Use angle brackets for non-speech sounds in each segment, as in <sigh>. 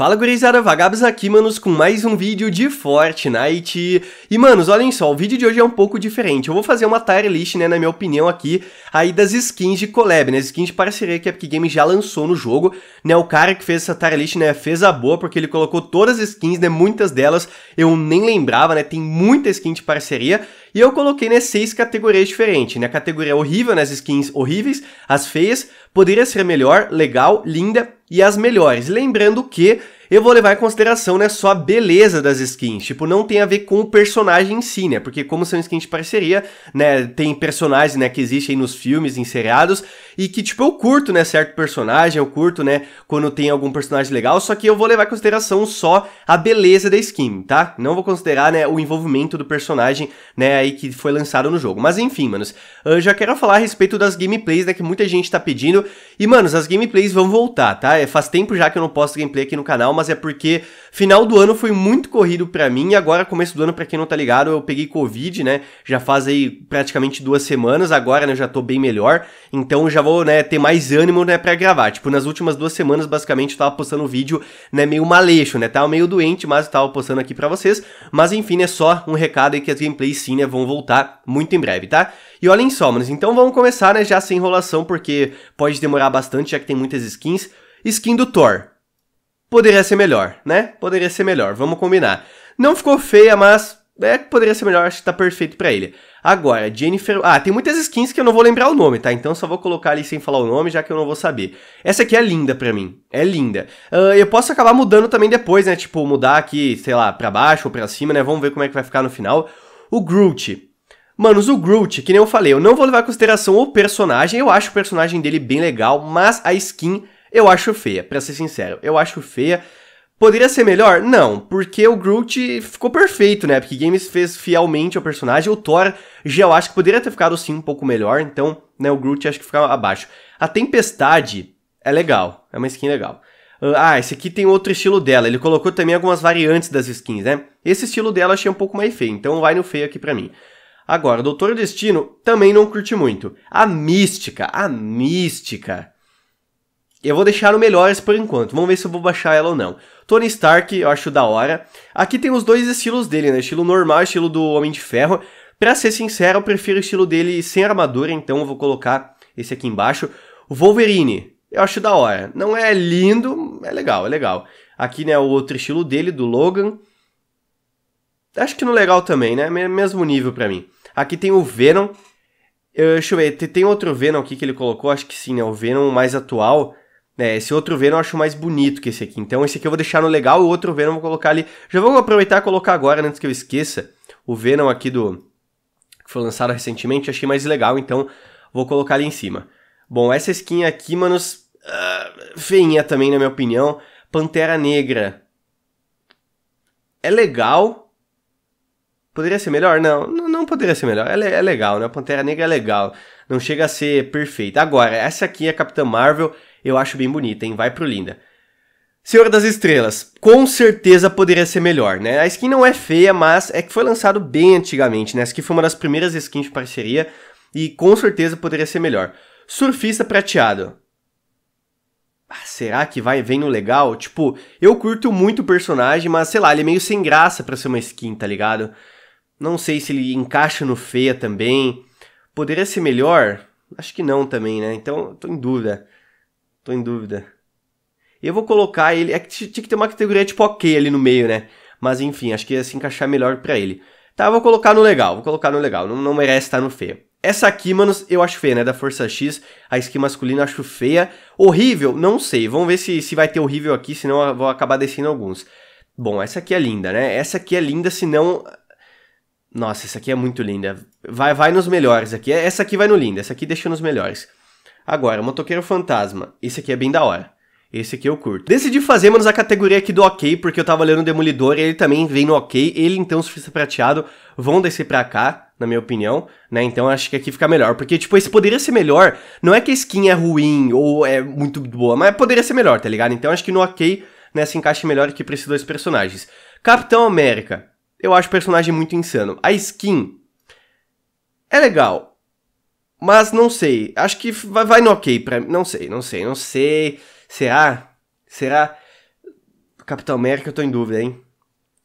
Fala gurizada, Vagabos aqui, manos, com mais um vídeo de Fortnite. E manos, olhem só, o vídeo de hoje é um pouco diferente. Eu vou fazer uma tier list, né, na minha opinião aqui, aí das skins de collab, né, skins de parceria que a Epic Games já lançou no jogo, né, o cara que fez essa tier list, né, fez a boa, porque ele colocou todas as skins, né, muitas delas eu nem lembrava, né, tem muita skin de parceria, e eu coloquei, né, seis categorias diferentes, né, a categoria horrível, né, as skins horríveis, as feias, poderia ser melhor, legal, linda, e as melhores. Lembrando que eu vou levar em consideração, né, só a beleza das skins. Tipo, não tem a ver com o personagem em si, né? Porque como são skins de parceria, né, tem personagens, né, que existem nos filmes, em seriados, e que, tipo, eu curto, né, certo personagem, eu curto, né, quando tem algum personagem legal, só que eu vou levar em consideração só a beleza da skin, tá? Não vou considerar, né, o envolvimento do personagem, né, aí que foi lançado no jogo. Mas enfim, manos, eu já quero falar a respeito das gameplays, né, que muita gente tá pedindo, e, manos, as gameplays vão voltar, tá? É, faz tempo já que eu não posto gameplay aqui no canal, mas é porque final do ano foi muito corrido para mim e agora começo do ano, para quem não tá ligado, eu peguei Covid, né? Já faz aí praticamente duas semanas, agora né, já tô bem melhor, então já vou, né, ter mais ânimo, né, pra gravar. Tipo, nas últimas duas semanas, basicamente, eu tava postando vídeo, né, meio maleixo, né? Tava meio doente, mas eu tava postando aqui para vocês. Mas enfim, é só um recado aí que as gameplays sim, né, vão voltar muito em breve, tá? E olhem só, mas então vamos começar, né, já sem enrolação, porque pode demorar bastante, já que tem muitas skins. Skin do Thor poderia ser melhor, né? Poderia ser melhor, vamos combinar. Não ficou feia, mas é, poderia ser melhor, acho que tá perfeito para ele. Agora, Jennifer. Ah, tem muitas skins que eu não vou lembrar o nome, tá? Então só vou colocar ali sem falar o nome, já que eu não vou saber. Essa aqui é linda pra mim. É linda. Uh, eu posso acabar mudando também depois, né? Tipo, mudar aqui, sei lá, pra baixo ou pra cima, né? Vamos ver como é que vai ficar no final. O Groot. Manos, o Groot, que nem eu falei, eu não vou levar em consideração o personagem, eu acho o personagem dele bem legal, mas a skin eu acho feia, para ser sincero. Eu acho feia. Poderia ser melhor? Não, porque o Groot ficou perfeito, né? Porque Games fez fielmente o personagem. O Thor, já eu acho que poderia ter ficado sim um pouco melhor. Então, né, o Groot acho que fica abaixo. A Tempestade é legal, é uma skin legal. Ah, ah, esse aqui tem outro estilo dela. Ele colocou também algumas variantes das skins, né? Esse estilo dela eu achei um pouco mais feio, então vai no feio aqui pra mim. Agora, Doutor Destino também não curti muito. A mística, a mística. Eu vou deixar o melhores por enquanto. Vamos ver se eu vou baixar ela ou não. Tony Stark, eu acho da hora. Aqui tem os dois estilos dele, né? Estilo normal, estilo do Homem de Ferro. Pra ser sincero, eu prefiro o estilo dele sem armadura, então eu vou colocar esse aqui embaixo. Wolverine, eu acho da hora. Não é lindo, é legal, é legal. Aqui, né, o outro estilo dele, do Logan. Acho que no legal também, né? Mesmo nível pra mim. Aqui tem o Venom. Eu, deixa eu ver, tem outro Venom aqui que ele colocou, acho que sim, né? O Venom mais atual. É, esse outro Venom eu acho mais bonito que esse aqui. Então esse aqui eu vou deixar no legal, o outro Venom eu vou colocar ali. Já vou aproveitar e colocar agora, antes que eu esqueça, o Venom aqui do... que foi lançado recentemente, achei mais legal, então vou colocar ali em cima. Bom, essa skin aqui, manos, uh, feinha também, na minha opinião. Pantera Negra. É legal. Poderia ser melhor? Não, não, poderia ser melhor. É, é legal, né? Pantera Negra é legal. Não chega a ser perfeita. Agora, essa aqui é a Capitã Marvel eu acho bem bonita, hein? Vai pro Linda. Senhor das Estrelas, com certeza poderia ser melhor, né? A skin não é feia, mas é que foi lançado bem antigamente, né? Essa aqui foi uma das primeiras skins de parceria e com certeza poderia ser melhor. Surfista prateado. Ah, será que vai vem no legal? Tipo, eu curto muito o personagem, mas sei lá, ele é meio sem graça para ser uma skin, tá ligado? Não sei se ele encaixa no feia também. Poderia ser melhor? Acho que não também, né? Então, tô em dúvida. Tô em dúvida. eu vou colocar ele. É que tinha que ter uma categoria tipo ok ali no meio, né? Mas enfim, acho que ia se encaixar melhor para ele. Tá, vou colocar no legal, vou colocar no legal. Não, não merece estar tá no feio. Essa aqui, manos, eu acho feia, né? Da Força X, a skin masculina eu acho feia. Horrível, não sei. Vamos ver se, se vai ter horrível aqui, senão eu vou acabar descendo alguns. Bom, essa aqui é linda, né? Essa aqui é linda, senão. Nossa, essa aqui é muito linda. Vai, vai nos melhores aqui. Essa aqui vai no linda, essa aqui deixa nos melhores. Agora, motoqueiro fantasma. Esse aqui é bem da hora. Esse aqui eu curto. Decidi fazer, menos a categoria aqui do ok, porque eu tava lendo o Demolidor e ele também vem no ok. Ele, então, surfista prateado vão descer pra cá, na minha opinião, né? Então acho que aqui fica melhor. Porque, tipo, esse poderia ser melhor. Não é que a skin é ruim ou é muito boa, mas poderia ser melhor, tá ligado? Então acho que no ok, né, se encaixa melhor aqui pra esses dois personagens. Capitão América. Eu acho o personagem muito insano. A skin. É legal, mas não sei. Acho que vai, vai no ok pra mim. Não sei, não sei, não sei. Será? Será? Capitão América eu tô em dúvida, hein?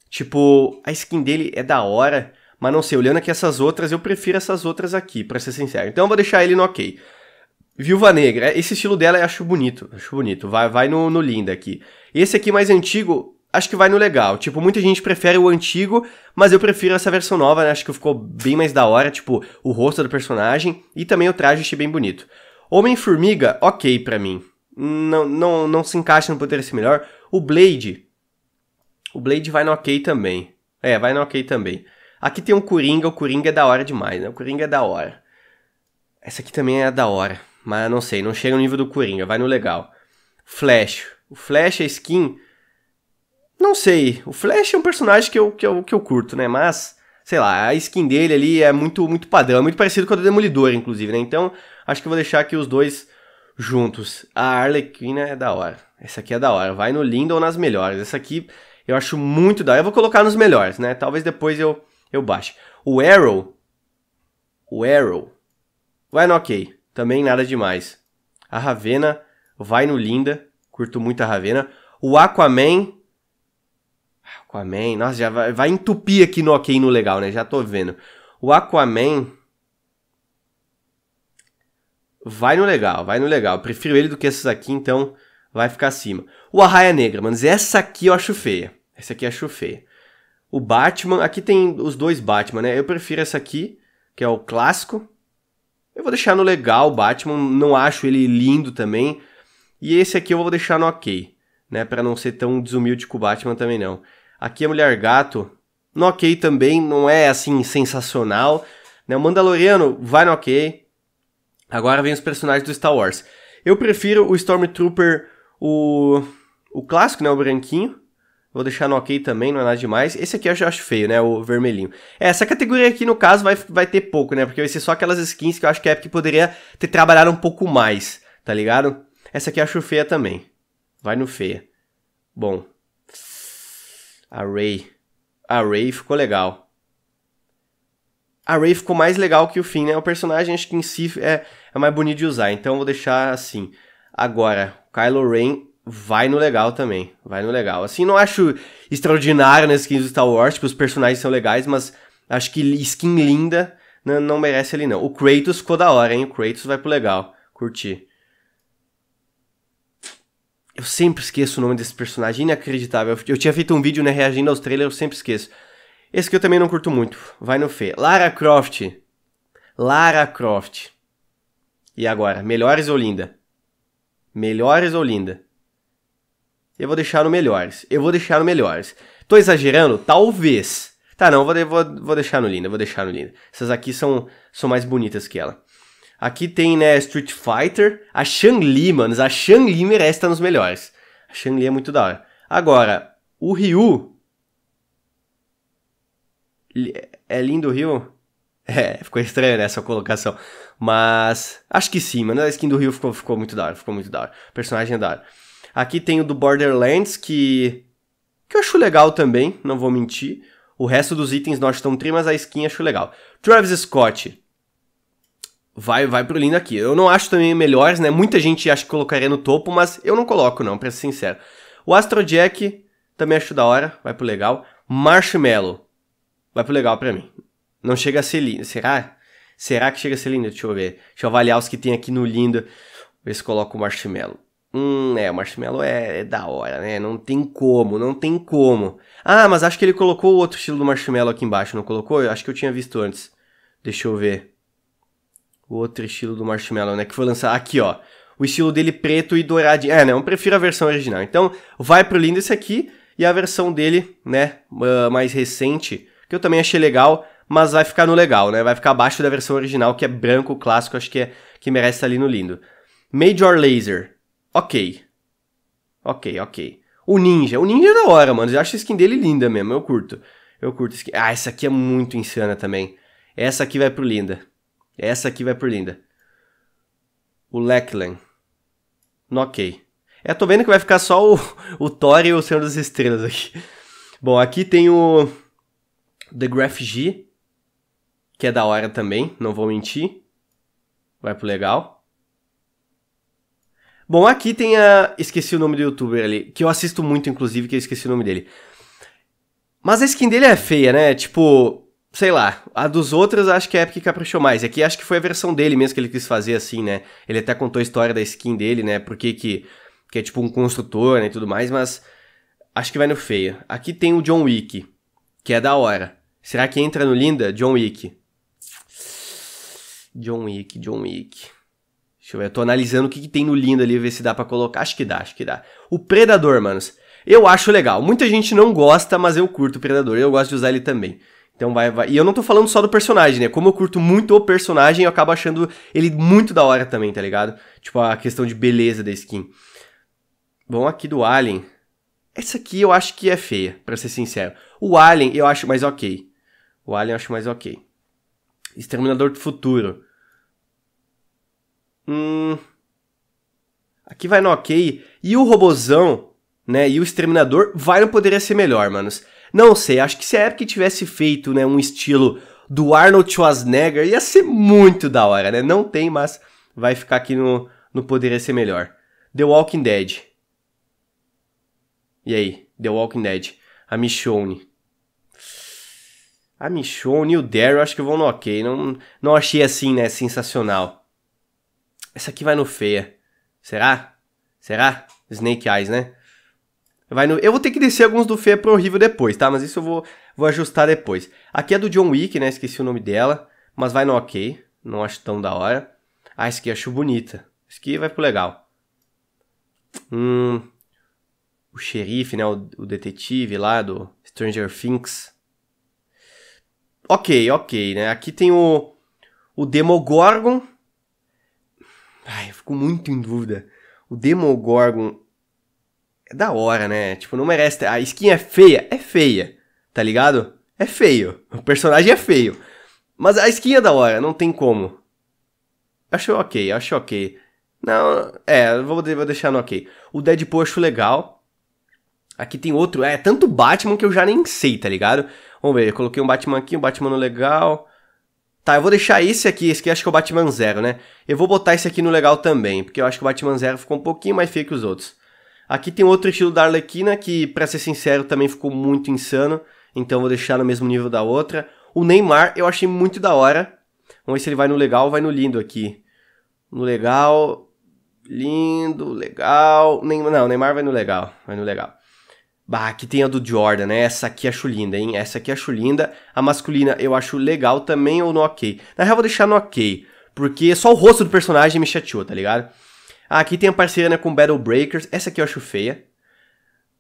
Tipo, a skin dele é da hora, mas não sei, olhando aqui essas outras, eu prefiro essas outras aqui, para ser sincero. Então eu vou deixar ele no ok. Viúva Negra, esse estilo dela eu acho bonito, acho bonito, vai, vai no, no linda aqui. Esse aqui mais antigo, acho que vai no legal. Tipo, muita gente prefere o antigo, mas eu prefiro essa versão nova, né? Acho que ficou bem mais da hora, tipo, o rosto do personagem e também o traje achei bem bonito. Homem-Formiga, ok para mim. Não, não, não se encaixa no poder ser melhor. O Blade. O Blade vai no ok também. É, vai no ok também. Aqui tem um Coringa, o Coringa é da hora demais, né? O Coringa é da hora. Essa aqui também é da hora, mas não sei, não chega no nível do Coringa, vai no legal. Flash. O Flash, a skin, não sei. O Flash é um personagem que eu, que eu, que eu curto, né? Mas, sei lá, a skin dele ali é muito, muito padrão, é muito parecido com a do Demolidor, inclusive, né? Então, acho que eu vou deixar aqui os dois juntos. A Arlequina é da hora. Essa aqui é da hora. Vai no lindo ou nas melhores. Essa aqui eu acho muito da hora. Eu vou colocar nos melhores, né? Talvez depois eu, eu baixe. O Arrow. O Arrow. Vai no ok. Também nada demais. A Ravena vai no linda. Curto muito a Ravena. O Aquaman Aquaman. Nossa, já vai, vai entupir aqui no ok no legal, né? Já tô vendo. O Aquaman. Vai no legal, vai no legal. Eu prefiro ele do que esses aqui, então vai ficar acima. O Arraia Negra, mano. Essa aqui eu acho feia. Essa aqui eu acho feia. O Batman. Aqui tem os dois Batman, né? Eu prefiro essa aqui, que é o clássico. Eu vou deixar no legal o Batman. Não acho ele lindo também. E esse aqui eu vou deixar no ok né? Para não ser tão desumilde com o Batman também não. Aqui a Mulher Gato, no ok também, não é assim sensacional. Né? O Mandaloriano vai no ok. Agora vem os personagens do Star Wars. Eu prefiro o Stormtrooper, o, o clássico, né? O branquinho. Vou deixar no ok também, não é nada demais. Esse aqui eu já acho feio, né? O vermelhinho. É, essa categoria aqui, no caso, vai, vai ter pouco, né? Porque vai ser só aquelas skins que eu acho que a é Epic poderia ter trabalhado um pouco mais, tá ligado? Essa aqui eu acho feia também. Vai no feia. Bom. Array. Array ficou legal. Array ficou mais legal que o Finn, né? O personagem acho que em si é, é mais bonito de usar, então vou deixar assim. Agora, Kylo Ren vai no legal também. Vai no legal. Assim, não acho extraordinário nas skins do Star Wars, que os personagens são legais, mas acho que skin linda não, né, não merece ele não. O Kratos ficou da hora, hein? O Kratos vai pro legal. Curti. Eu sempre esqueço o nome desse personagem, inacreditável. Eu tinha feito um vídeo, né, reagindo aos trailers, eu sempre esqueço. Esse que eu também não curto muito. Vai no Fê. Lara Croft. Lara Croft. E agora? Melhores ou linda? Melhores ou linda? Eu vou deixar no melhores. Eu vou deixar no melhores. Tô exagerando? Talvez. Tá, não, vou, vou, vou deixar no linda, vou deixar no linda. Essas aqui são, são mais bonitas que ela. Aqui tem, né, Street Fighter. A Shang-Li, mano. A Shang-Li merece estar nos melhores. A Shang-Li é muito da hora. Agora, o Ryu. É lindo o Ryu? <laughs> É, ficou estranho nessa né, colocação. Mas acho que sim, mano. A skin do Ryu ficou, ficou muito da hora. Ficou muito da hora. O personagem é da hora. Aqui tem o do Borderlands, que. que eu acho legal também, não vou mentir. O resto dos itens nós estão tri, mas a skin acho legal. Travis Scott. Vai, vai pro lindo aqui. Eu não acho também melhores, né? Muita gente acha que colocaria no topo, mas eu não coloco, não, pra ser sincero. O Astro Jack também acho da hora, vai pro legal. Marshmallow, vai pro legal pra mim. Não chega a ser lindo. Será? Será que chega a ser lindo? Deixa eu ver. Deixa eu avaliar os que tem aqui no lindo. Ver se coloco o Marshmallow. Hum, é, o Marshmallow é, é da hora, né? Não tem como, não tem como. Ah, mas acho que ele colocou o outro estilo do Marshmallow aqui embaixo, não colocou? Eu acho que eu tinha visto antes. Deixa eu ver o outro estilo do Marshmallow, né? Que foi lançado aqui, ó. O estilo dele preto e douradinho. É, né? Eu prefiro a versão original. Então, vai pro lindo esse aqui. E a versão dele, né? Ah, mais recente, que eu também achei legal. Mas vai ficar no legal, né? Vai ficar abaixo da versão original, que é branco, clássico. Acho que é que merece estar ali no lindo. Major Laser. Ok. Ok, ok. O Ninja. O Ninja é da hora, mano. Eu acho a skin dele linda mesmo. Eu curto. Eu curto a skin. Ah, essa aqui é muito insana também. Essa aqui vai pro linda. Essa aqui vai por linda. O Lachlan. Ok. É, tô vendo que vai ficar só o, o Thor e o Senhor das Estrelas aqui. Bom, aqui tem o The Graph G, que é da hora também, não vou mentir. Vai pro legal. Bom, aqui tem a. Esqueci o nome do youtuber ali, que eu assisto muito, inclusive, que eu esqueci o nome dele. Mas a skin dele é feia, né? Tipo, sei lá, a dos outros acho que a é Epic caprichou mais. É e aqui acho que foi a versão dele mesmo que ele quis fazer assim, né? Ele até contou a história da skin dele, né? Porque que, que é tipo um construtor né, e tudo mais, mas acho que vai no feio. Aqui tem o John Wick, que é da hora. Será que entra no Linda? John Wick. John Wick, John Wick. Deixa eu ver, eu tô analisando o que, que tem no Linda ali, ver se dá para colocar. Acho que dá, acho que dá. O Predador, manos. Eu acho legal. Muita gente não gosta, mas eu curto o Predador. Eu gosto de usar ele também. Então vai, vai. E eu não tô falando só do personagem, né? Como eu curto muito o personagem, eu acabo achando ele muito da hora também, tá ligado? Tipo, a questão de beleza da skin. Bom, aqui do Alien. Essa aqui eu acho que é feia, para ser sincero. O Alien eu acho mais ok. O Alien eu acho mais ok. Exterminador do Futuro. Hum. Aqui vai no ok. E o Robozão, né? E o Exterminador vai não poderia ser melhor, manos. Não sei, acho que se a Epic tivesse feito né, um estilo do Arnold Schwarzenegger, ia ser muito da hora, né? Não tem, mas vai ficar aqui no, no Poderia Ser Melhor. The Walking Dead. E aí? The Walking Dead. A Michonne. A Michonne e o Daryl acho que vão no ok. Não, não achei assim, né? Sensacional. Essa aqui vai no feia. Será? Será? Snake Eyes, né? Vai no... Eu vou ter que descer alguns do Fê pro horrível depois, tá? Mas isso eu vou, vou ajustar depois. Aqui é do John Wick, né? Esqueci o nome dela. Mas vai no ok. Não acho tão da hora. Ah, esse aqui acho bonita. Esse aqui vai pro legal. Hum. O xerife, né? O, o detetive lá do Stranger Things. Ok, ok, né? Aqui tem o. O Demogorgon. Ai, eu fico muito em dúvida. O Demogorgon é da hora, né? Tipo, não merece. A skin é feia? É feia, tá ligado? É feio. O personagem é feio. Mas a skin é da hora, não tem como. Acho ok, acho ok. Não, é, vou, vou deixar no ok. O Deadpool acho legal. Aqui tem outro, é, tanto Batman que eu já nem sei, tá ligado? Vamos ver, eu coloquei um Batman aqui, um Batman no legal. Tá, eu vou deixar esse aqui, esse aqui acho que é o Batman Zero, né? Eu vou botar esse aqui no legal também, porque eu acho que o Batman Zero ficou um pouquinho mais feio que os outros. Aqui tem outro estilo da Arlequina que, para ser sincero, também ficou muito insano. Então vou deixar no mesmo nível da outra. O Neymar eu achei muito da hora. Vamos ver se ele vai no legal ou vai no lindo aqui. No legal. Lindo, legal. Nem, não, Neymar vai no legal. Vai no legal. Bah, aqui tem a do Jordan, né? Essa aqui acho linda, hein? Essa aqui acho linda. A masculina eu acho legal também ou no ok? Na real, vou deixar no ok. Porque só o rosto do personagem me chateou, tá ligado? Ah, aqui tem a parceria né, com Battle Breakers. Essa aqui eu acho feia.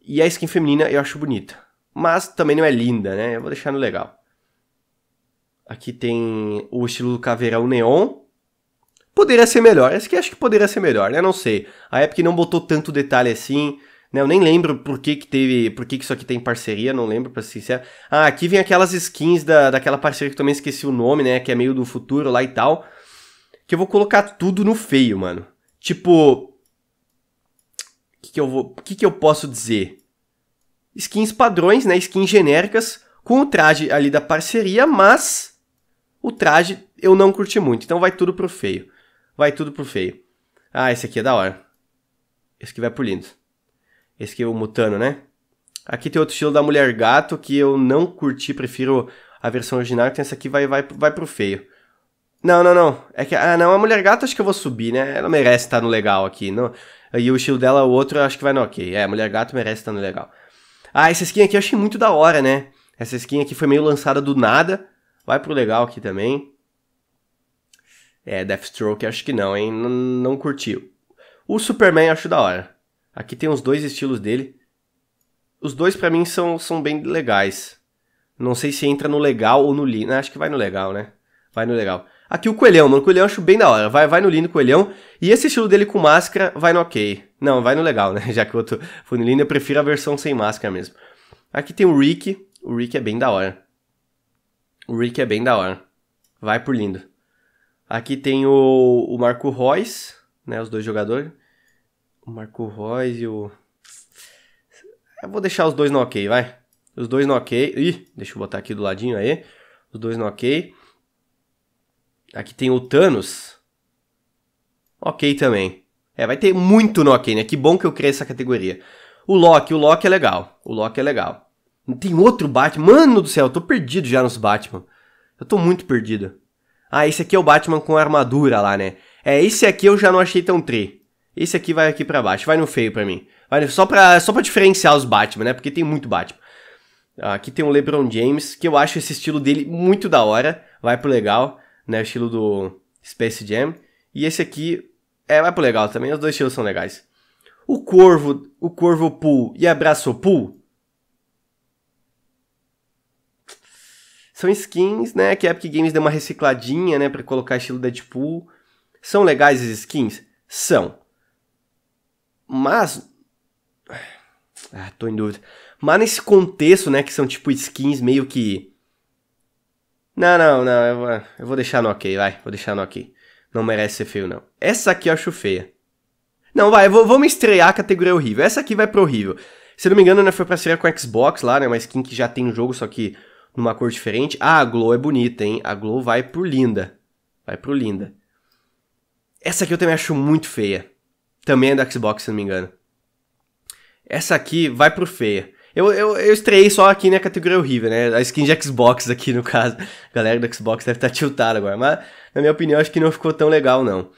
E a skin feminina eu acho bonita. Mas também não é linda, né? Eu vou deixar no legal. Aqui tem o estilo do caveirão neon. Poderia ser melhor. Essa aqui acho que poderia ser melhor, né? Não sei. A Epic não botou tanto detalhe assim. Né? Eu nem lembro por que, que teve. Por que, que isso aqui tem parceria, não lembro, pra ser sincero. Ah, aqui vem aquelas skins da, daquela parceria que também esqueci o nome, né? Que é meio do futuro lá e tal. Que eu vou colocar tudo no feio, mano. Tipo. Que, que eu que, que eu posso dizer? Skins padrões, né? Skins genéricas, com o traje ali da parceria, mas o traje eu não curti muito. Então vai tudo pro feio. Vai tudo pro feio. Ah, esse aqui é da hora. Esse aqui vai pro lindo. Esse aqui é o Mutano, né? Aqui tem outro estilo da Mulher Gato que eu não curti, prefiro a versão original. Então essa aqui vai, vai, vai pro feio. Não, não, não. É que, ah, não, a mulher gata acho que eu vou subir, né? Ela merece estar tá no legal aqui. Não. E o estilo dela, o outro, acho que vai no ok. É, a mulher gata merece estar tá no legal. Ah, essa skin aqui eu achei muito da hora, né? Essa skin aqui foi meio lançada do nada. Vai pro legal aqui também. É, Deathstroke acho que não, hein? N não curtiu. O Superman eu acho da hora. Aqui tem os dois estilos dele. Os dois para mim são, são bem legais. Não sei se entra no legal ou no li. Né, acho que vai no legal, né? Vai no legal. Aqui o Coelhão, mano. O Coelhão eu acho bem da hora. Vai, vai no lindo Coelhão. E esse estilo dele com máscara vai no ok. Não, vai no legal, né? <laughs> Já que o outro foi no lindo, eu prefiro a versão sem máscara mesmo. Aqui tem o Rick. O Rick é bem da hora. O Rick é bem da hora. Vai por lindo. Aqui tem o, o Marco Reus, né? Os dois jogadores. O Marco Reus e o... Eu vou deixar os dois no ok, vai. Os dois no ok. Ih, deixa eu botar aqui do ladinho aí. Os dois no ok. Aqui tem o Thanos. Ok também. É, vai ter muito Ok, né? Que bom que eu criei essa categoria. O Loki, o Loki é legal. O Loki é legal. Tem outro Batman. Mano do céu, eu tô perdido já nos Batman. Eu tô muito perdido. Ah, esse aqui é o Batman com armadura lá, né? É, esse aqui eu já não achei tão tri. Esse aqui vai aqui para baixo. Vai no feio para mim. Vai no... só, pra, só pra diferenciar os Batman, né? Porque tem muito Batman. Ah, aqui tem o LeBron James, que eu acho esse estilo dele muito da hora. Vai pro legal né? O estilo do Space Jam. E esse aqui é mais pro legal também, os dois estilos são legais. O Corvo, o Corvo Pool e Abraço Pool são skins, né, que a Epic Games deu uma recicladinha, né, para colocar estilo Deadpool. São legais as skins? São. Mas ah, tô em dúvida. Mas nesse contexto, né, que são tipo skins meio que não, não, não, eu vou, eu vou deixar no ok, vai, vou deixar no ok. Não merece ser feio, não. Essa aqui eu acho feia. Não, vai, vou, vamos estrear a categoria horrível. Essa aqui vai pro horrível. Se não me engano, né, foi pra estrear com a Xbox lá, né, uma skin que já tem o jogo, só que numa cor diferente. Ah, a Glow é bonita, hein, a Glow vai pro linda. Vai pro linda. Essa aqui eu também acho muito feia. Também é da Xbox, se não me engano. Essa aqui vai pro feia. Eu, eu, eu estreiei só aqui na categoria horrível, né? A skin de Xbox aqui, no caso. A galera do Xbox deve estar tá tiltada agora. Mas, na minha opinião, acho que não ficou tão legal, não.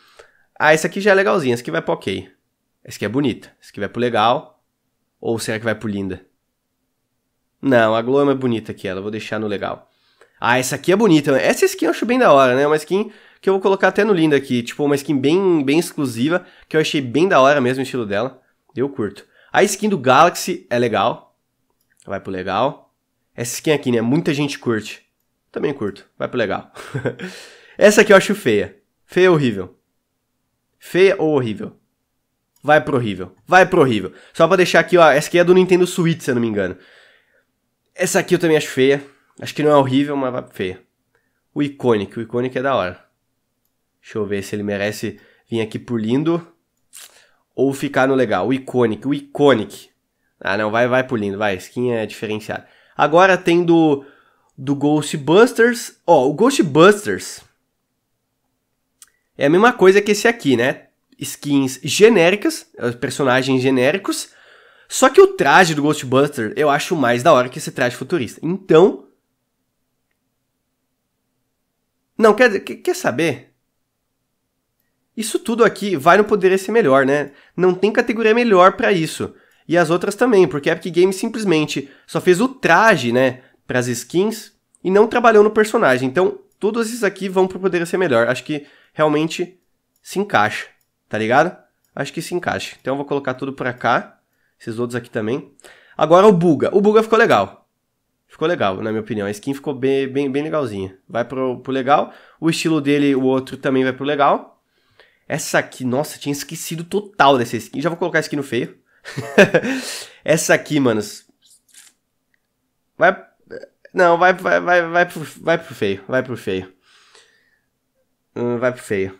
Ah, essa aqui já é legalzinha. Essa aqui vai pro ok. Essa aqui é bonita. Essa aqui vai pro legal. Ou será que vai pro linda? Não, a Glow é mais bonita aqui, ela. Vou deixar no legal. Ah, essa aqui é bonita. Essa skin eu acho bem da hora, né? É uma skin que eu vou colocar até no linda aqui. Tipo, uma skin bem, bem exclusiva. Que eu achei bem da hora mesmo o estilo dela. Eu curto. A skin do Galaxy é legal. Vai pro legal. Essa skin aqui, né? Muita gente curte. Também curto. Vai pro legal. <laughs> Essa aqui eu acho feia. Feia horrível. Feia ou horrível? Vai pro horrível. Vai pro horrível. Só pra deixar aqui, ó. Essa aqui é do Nintendo Switch, se eu não me engano. Essa aqui eu também acho feia. Acho que não é horrível, mas vai feia. O Iconic. O Iconic é da hora. Deixa eu ver se ele merece vir aqui por lindo. Ou ficar no legal. O Iconic. O Iconic. Ah, não, vai, vai pulindo, vai. Skin é diferenciada. Agora tem do, do Ghostbusters. Ó, oh, o Ghostbusters é a mesma coisa que esse aqui, né? Skins genéricas, personagens genéricos. Só que o traje do Ghostbusters eu acho mais da hora que esse traje futurista. Então. Não, quer, quer saber? Isso tudo aqui vai no poder ser melhor, né? Não tem categoria melhor para isso e as outras também, porque a Epic Games simplesmente só fez o traje, né, para as skins e não trabalhou no personagem. Então, todos esses aqui vão pro poder ser melhor. Acho que realmente se encaixa, tá ligado? Acho que se encaixa. Então eu vou colocar tudo pra cá, esses outros aqui também. Agora o Buga. O Buga ficou legal. Ficou legal, na minha opinião. A skin ficou bem, bem, bem legalzinha. Vai pro, pro legal. O estilo dele, o outro também vai pro legal. Essa aqui, nossa, tinha esquecido total dessa skin. Já vou colocar a skin no feio. <laughs> Essa aqui, manos. Vai. Não, vai, vai, vai, vai, pro, vai pro feio. Vai pro feio. Hum, vai pro feio.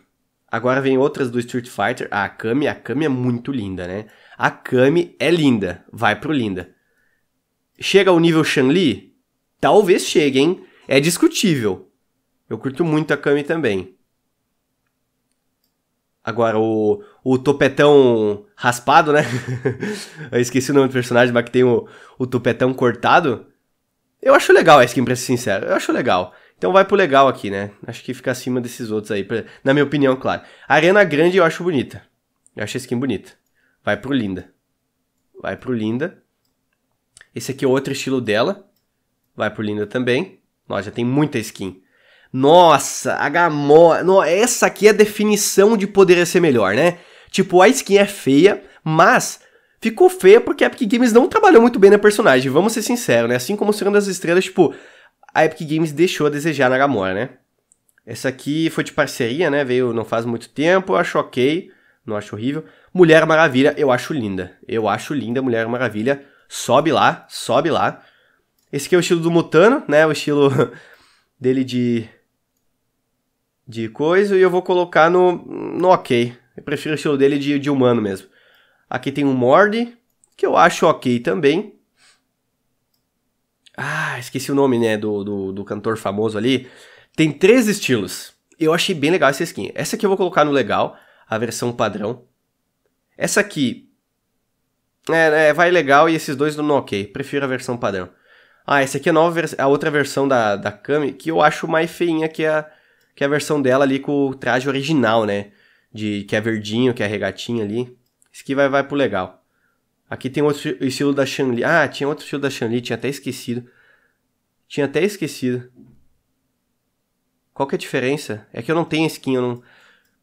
Agora vem outras do Street Fighter. Ah, a Kami, a Kami é muito linda, né? A Kami é linda. Vai pro linda. Chega ao nível Shanli? Talvez chegue, hein? É discutível. Eu curto muito a Kami também. Agora, o, o topetão raspado, né? <laughs> eu esqueci o nome do personagem, mas que tem o, o topetão cortado. Eu acho legal a skin, pra ser sincero. Eu acho legal. Então vai pro legal aqui, né? Acho que fica acima desses outros aí, pra, na minha opinião, claro. Arena Grande eu acho bonita. Eu acho a skin bonita. Vai pro Linda. Vai pro Linda. Esse aqui é outro estilo dela. Vai pro Linda também. Nossa, já tem muita skin. Nossa, a Gamora. essa aqui é a definição de poderia ser melhor, né? Tipo, a skin é feia, mas ficou feia porque a Epic Games não trabalhou muito bem na personagem, vamos ser sinceros, né? Assim como o Senhor das Estrelas, tipo, a Epic Games deixou a desejar na Gamora, né? Essa aqui foi de parceria, né? Veio não faz muito tempo, eu acho ok, não acho horrível. Mulher Maravilha, eu acho linda. Eu acho linda Mulher Maravilha. Sobe lá, sobe lá. Esse aqui é o estilo do Mutano, né? O estilo <laughs> dele de de coisa e eu vou colocar no, no ok. Eu prefiro o estilo dele de, de humano mesmo. Aqui tem um Mord, que eu acho ok também. Ah, esqueci o nome, né, do, do, do cantor famoso ali. Tem três estilos. Eu achei bem legal essa skin. Essa aqui eu vou colocar no legal, a versão padrão. Essa aqui é, é, vai legal e esses dois no ok. Prefiro a versão padrão. Ah, essa aqui é a, nova a outra versão da, da Kami, que eu acho mais feinha que a, que é a versão dela ali com o traje original, né? De, que é verdinho, que é regatinho ali. Esse aqui vai, vai pro legal. Aqui tem outro estilo da Shanli. Ah, tinha outro estilo da Shanli, tinha até esquecido. Tinha até esquecido. Qual que é a diferença? É que eu não tenho skin, eu não...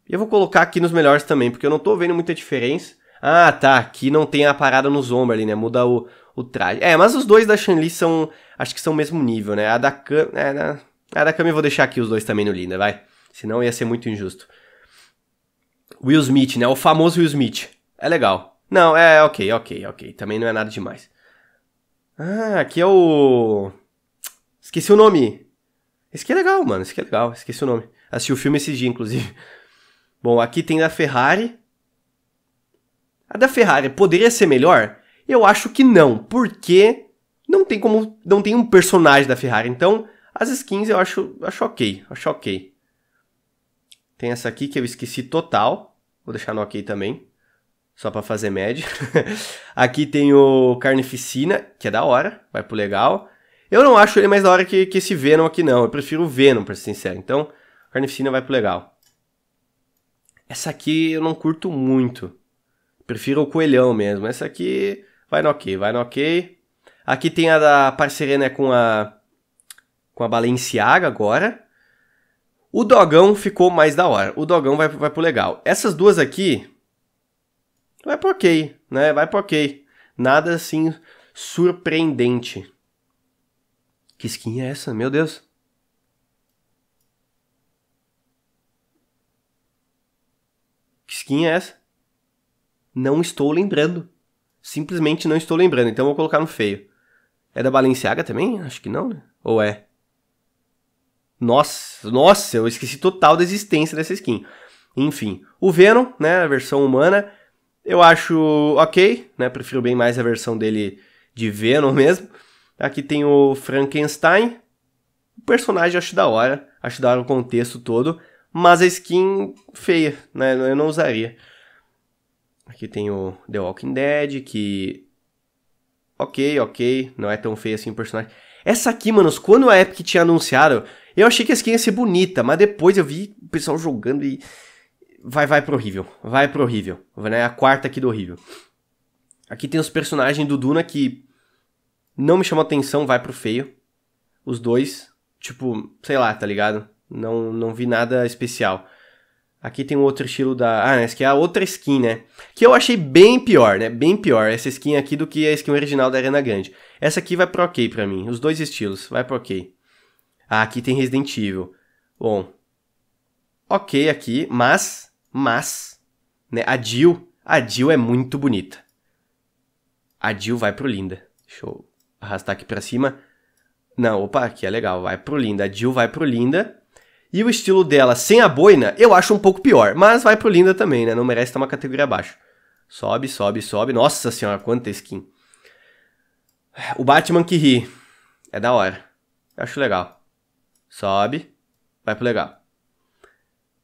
Eu vou colocar aqui nos melhores também, porque eu não tô vendo muita diferença. Ah, tá, aqui não tem a parada nos ombros ali, né? Muda o, o traje. É, mas os dois da Shanli são... Acho que são o mesmo nível, né? A da Khan. É, da... Né? A ah, da Cami eu vou deixar aqui os dois também no Linda, vai. Senão ia ser muito injusto. Will Smith, né? O famoso Will Smith. É legal. Não, é ok, ok, ok. Também não é nada demais. Ah, aqui é o. Esqueci o nome. Esse aqui é legal, mano. Esse aqui é legal. Esqueci o nome. Assisti o filme esse dia, inclusive. <laughs> Bom, aqui tem da Ferrari. A da Ferrari poderia ser melhor? Eu acho que não, porque não tem como. Não tem um personagem da Ferrari. Então, as skins eu acho, acho ok, acho ok. Tem essa aqui que eu esqueci total, vou deixar no ok também, só para fazer média. <laughs> aqui tem o Carnificina, que é da hora, vai pro legal. Eu não acho ele mais da hora que, que esse Venom aqui não, eu prefiro o Venom, pra ser sincero. Então, Carnificina vai pro legal. Essa aqui eu não curto muito. Prefiro o coelhão mesmo. Essa aqui vai no ok, vai no ok. Aqui tem a da parceria né, com a com a Balenciaga agora. O Dogão ficou mais da hora. O Dogão vai, vai pro legal. Essas duas aqui. Vai pro ok, né? Vai pro ok. Nada assim surpreendente. Que skin é essa? Meu Deus. Que skin é essa? Não estou lembrando. Simplesmente não estou lembrando. Então vou colocar no feio. É da Balenciaga também? Acho que não, né? Ou é? Nossa, nossa, eu esqueci total da existência dessa skin. Enfim, o Venom, né, a versão humana, eu acho ok, né, prefiro bem mais a versão dele de Venom <laughs> mesmo. Aqui tem o Frankenstein, o personagem eu acho da hora, acho da hora o contexto todo, mas a skin feia, né, eu não usaria. Aqui tem o The Walking Dead, que... Ok, ok, não é tão feio assim o personagem. Essa aqui, manos, quando a Epic tinha anunciado, eu achei que a skin ia ser bonita, mas depois eu vi o pessoal jogando e. Vai, vai pro horrível. Vai pro horrível. Né? A quarta aqui do horrível. Aqui tem os personagens do Duna que não me chamou atenção, vai pro feio. Os dois, tipo, sei lá, tá ligado? Não, não vi nada especial. Aqui tem um outro estilo da. Ah, né, essa aqui é a outra skin, né? Que eu achei bem pior, né? Bem pior essa skin aqui do que a skin original da Arena Grande. Essa aqui vai pro ok pra mim. Os dois estilos, vai pro ok. Ah, aqui tem Resident Evil. Bom, ok aqui, mas, mas, né, a Jill, a Jill é muito bonita. A Jill vai pro Linda. Deixa eu arrastar aqui pra cima. Não, opa, aqui é legal, vai pro Linda. A Jill vai pro Linda. E o estilo dela sem a boina, eu acho um pouco pior, mas vai pro Linda também, né, não merece estar uma categoria abaixo. Sobe, sobe, sobe. Nossa senhora, quanta skin. O Batman que ri. É da hora. Eu acho legal. Sobe. Vai pro legal.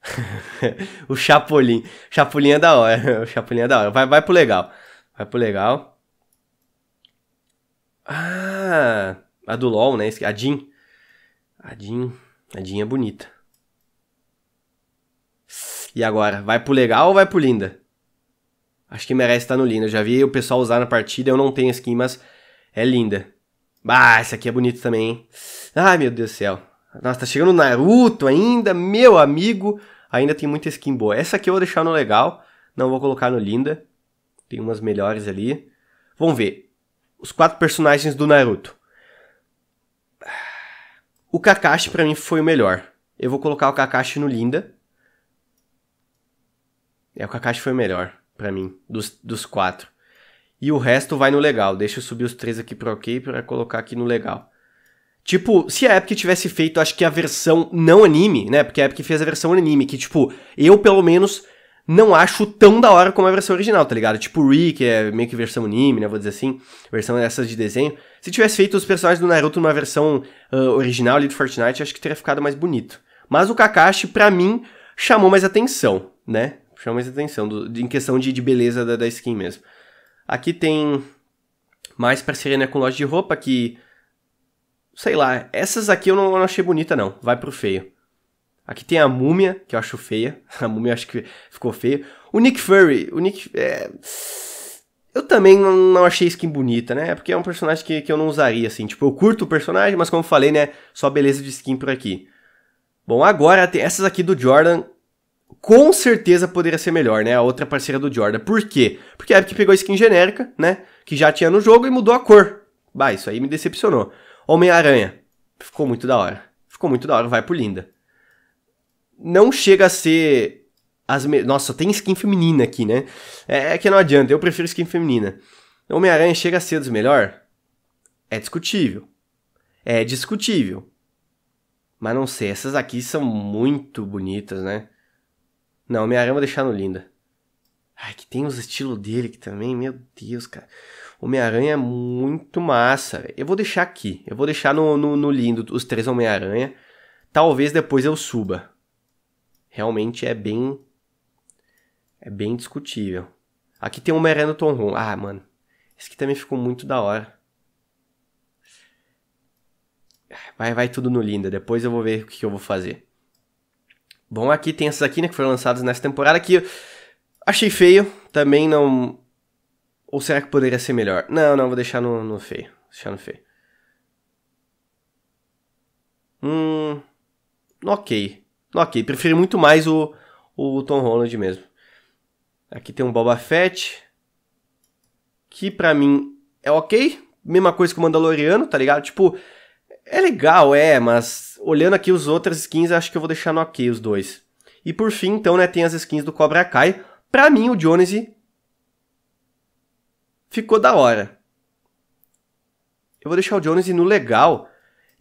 <laughs> o Chapolin. Chapolin é da hora. <laughs> O Chapolin é da hora. Vai, vai pro legal. Vai pro legal. Ah, a do LOL, né? A Jean. A Jean. A Jean é bonita. E agora? Vai pro legal ou vai pro linda? Acho que merece estar no linda. Eu já vi o pessoal usar na partida. Eu não tenho skin, mas é linda. Ah, essa aqui é bonita também, hein? Ai, meu Deus do céu. Nossa, tá chegando Naruto ainda, meu amigo. Ainda tem muita skin boa. Essa aqui eu vou deixar no legal. Não vou colocar no Linda. Tem umas melhores ali. Vamos ver. Os quatro personagens do Naruto. O Kakashi para mim foi o melhor. Eu vou colocar o Kakashi no Linda. É, o Kakashi foi o melhor para mim, dos, dos quatro. E o resto vai no legal. Deixa eu subir os três aqui para ok para colocar aqui no legal. Tipo, se a Epic tivesse feito, acho que a versão não anime, né? Porque a Epic fez a versão anime, que, tipo, eu pelo menos não acho tão da hora como a versão original, tá ligado? Tipo, Ri, que é meio que versão anime, né? Vou dizer assim, versão dessas de desenho. Se tivesse feito os personagens do Naruto numa versão uh, original ali do Fortnite, acho que teria ficado mais bonito. Mas o Kakashi, pra mim, chamou mais atenção, né? Chamou mais atenção, do, de, em questão de, de beleza da, da skin mesmo. Aqui tem mais parceria né, com loja de roupa, que Sei lá, essas aqui eu não, não achei bonita não, vai pro feio. Aqui tem a múmia, que eu acho feia. <laughs> A múmia eu acho que ficou feia. O Nick Fury, o Nick... É... Eu também não, não achei skin bonita, né? É porque é um personagem que, que eu não usaria, assim. Tipo, eu curto o personagem, mas como eu falei, né? Só beleza de skin por aqui. Bom, agora tem essas aqui do Jordan. Com certeza poderia ser melhor, né? A outra parceira do Jordan. Por quê? Porque a Epic pegou a skin genérica, né? Que já tinha no jogo e mudou a cor. Bah, isso aí me decepcionou. Homem-Aranha. Ficou muito da hora. Ficou muito da hora, vai pro Linda. Não chega a ser. As me... Nossa, tem skin feminina aqui, né? É, é que não adianta, eu prefiro skin feminina. Homem-Aranha chega a ser dos melhor? É discutível. É discutível. Mas não sei, essas aqui são muito bonitas, né? Não, Homem-Aranha vou deixar no Linda. Ai, que tem os estilos dele que também, meu Deus, cara. Homem-Aranha é muito massa, Eu vou deixar aqui. Eu vou deixar no, no, no lindo os três Homem-Aranha. Talvez depois eu suba. Realmente é bem. É bem discutível. Aqui tem o Homem-Aranha no Tom Holland. Ah, mano. Esse aqui também ficou muito da hora. Vai, vai tudo no lindo, Depois eu vou ver o que, eu vou fazer. Bom, aqui tem essas aqui, né? Que foram lançadas nessa temporada. Que achei feio. Também não. Ou será que poderia ser melhor? Não, não, vou deixar no, no feio. Vou deixar no feio. Hum. Ok. Ok, prefiro muito mais o, o Tom Holland mesmo. Aqui tem um Boba Fett. Que pra mim é ok. Mesma coisa que o Mandaloriano, tá ligado? Tipo, é legal, é, mas olhando aqui os outras skins, acho que eu vou deixar no ok os dois. E por fim, então, né, tem as skins do Cobra Kai. Pra mim, o Jonesy ficou da hora. Eu vou deixar o Jones no legal.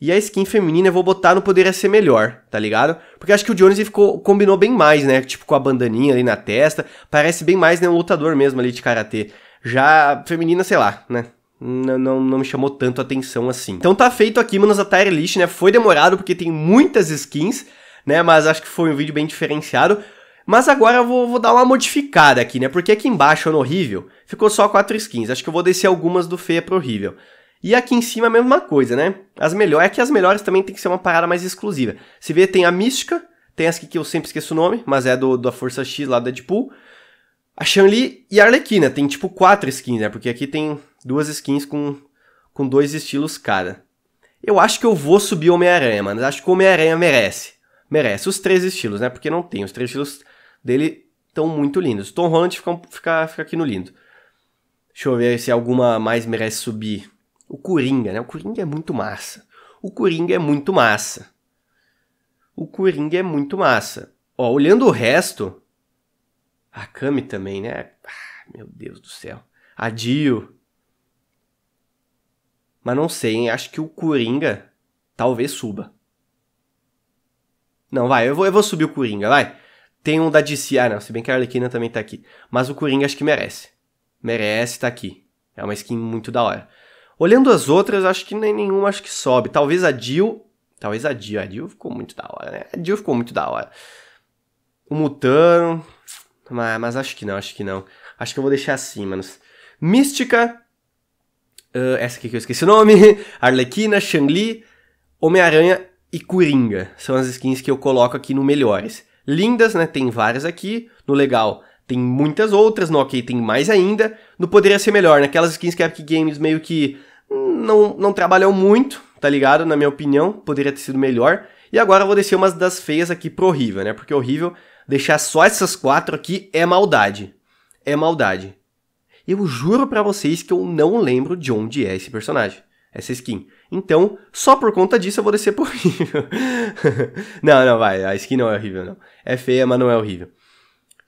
E a skin feminina eu vou botar no poderia ser melhor, tá ligado? Porque acho que o Jones ficou, combinou bem mais, né? Tipo, com a bandaninha ali na testa. Parece bem mais, né? Um lutador mesmo ali de karatê. Já feminina, sei lá, né? Não, não, não, me chamou tanto atenção assim. Então tá feito aqui, manos, a tire list, né? Foi demorado porque tem muitas skins, né? Mas acho que foi um vídeo bem diferenciado. Mas agora eu vou, vou, dar uma modificada aqui, né? Porque aqui embaixo no horrível ficou só 4 skins. Acho que eu vou descer algumas do feia pro horrível. E aqui em cima a mesma coisa, né? As melhores, é que as melhores também tem que ser uma parada mais exclusiva. Se vê, tem a mística, tem as que eu sempre esqueço o nome, mas é do da Força X lá da Deadpool. A Shanli e a Arlequina, tem tipo quatro skins, né? Porque aqui tem duas skins com, com dois estilos cada. Eu acho que eu vou subir Homem-Aranha, mano. Acho que o Homem-Aranha merece. Merece os três estilos, né? Porque não tem os três estilos dele estão muito lindos. Tom Holland fica, fica, fica aqui no lindo. Deixa eu ver se alguma mais merece subir. O Coringa, né? O Coringa é muito massa. O Coringa é muito massa. O Coringa é muito massa. Ó, olhando o resto. A Kami também, né? Ah, meu Deus do céu. a Dio Mas não sei, hein? Acho que o Coringa talvez suba. Não, vai, eu vou, eu vou subir o Coringa, vai. Tem um da DC, ah não, se bem que a Arlequina também tá aqui. Mas o Coringa acho que merece. Merece tá aqui. É uma skin muito da hora. Olhando as outras, acho que nem nenhuma acho que sobe. Talvez a Jill, talvez a Jill, a Jill ficou muito da hora, né? A Jill ficou muito da hora. O Mutano, mas, mas acho que não, acho que não. Acho que eu vou deixar assim, manos. Mística, Uh, essa aqui que eu esqueci o nome, <laughs> Arlequina, Shang-Li, Homem-Aranha e Coringa. São as skins que eu coloco aqui no Melhores lindas, né? Tem várias aqui. No legal tem muitas outras. No ok tem mais ainda. No poderia ser melhor, naquelas né? Aquelas skins que a Epic Games meio que não, não trabalhou muito, tá ligado? Na minha opinião, poderia ter sido melhor. E agora eu vou descer umas das feias aqui pro horrível, né? Porque horrível deixar só essas quatro aqui é maldade. É maldade. Eu juro para vocês que eu não lembro de onde é esse personagem, essa skin. Então, só por conta disso eu vou descer pro <laughs> horrível. não, não, vai. A skin não é horrível, não. É feia, mas não é horrível.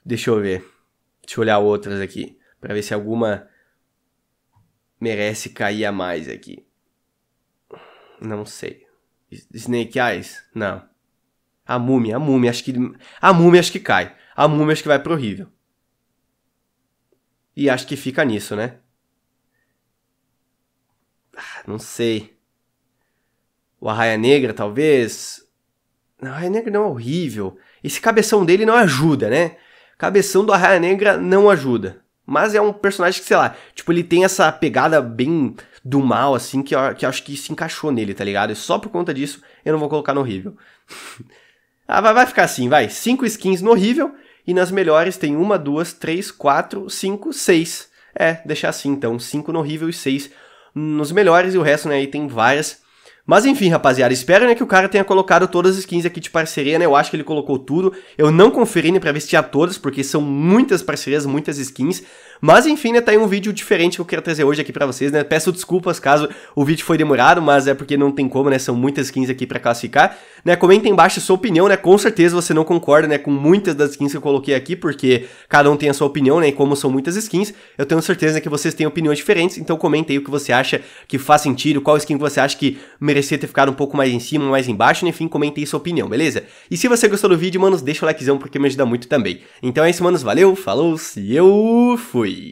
Deixa eu ver. Deixa eu olhar outras aqui. Pra ver se alguma merece cair a mais aqui. Não sei. Snake Eyes? Não. A múmia, a múmia, acho que. A múmia acho que cai. A múmia acho que vai pro horrível. E acho que fica nisso, né? Ah, não sei o Arraia Negra, talvez. o Arraia Negra não é horrível. Esse cabeção dele não ajuda, né? Cabeção do Arraia Negra não ajuda. Mas é um personagem que, sei lá, tipo, ele tem essa pegada bem do mal, assim, que, eu, que eu acho que se encaixou nele, tá ligado? E só por conta disso eu não vou colocar no horrível. <laughs> ah, vai, vai ficar assim, vai. Cinco skins no horrível e nas melhores tem uma, duas, três, quatro, cinco, seis. É, deixar assim então. Cinco no horrível e seis nos melhores e o resto, né, aí tem várias mas enfim, rapaziada, espero né, que o cara tenha colocado todas as skins aqui de parceria, né? Eu acho que ele colocou tudo. Eu não conferi né, pra ver se tinha todas, porque são muitas parcerias, muitas skins. Mas enfim, né, tá aí um vídeo diferente que eu quero trazer hoje aqui para vocês, né? Peço desculpas caso o vídeo foi demorado, mas é porque não tem como, né? São muitas skins aqui para classificar, né? Comenta embaixo a sua opinião, né? Com certeza você não concorda, né, com muitas das skins que eu coloquei aqui, porque cada um tem a sua opinião, né? E como são muitas skins, eu tenho certeza né, que vocês têm opiniões diferentes, então comenta aí o que você acha que faz sentido, qual skin que você acha que merecia ter ficado um pouco mais em cima, mais embaixo, né? enfim, comenta aí sua opinião, beleza? E se você gostou do vídeo, manos, deixa o likezão porque me ajuda muito também. Então é isso, manos, valeu, falou, se eu fui! employee.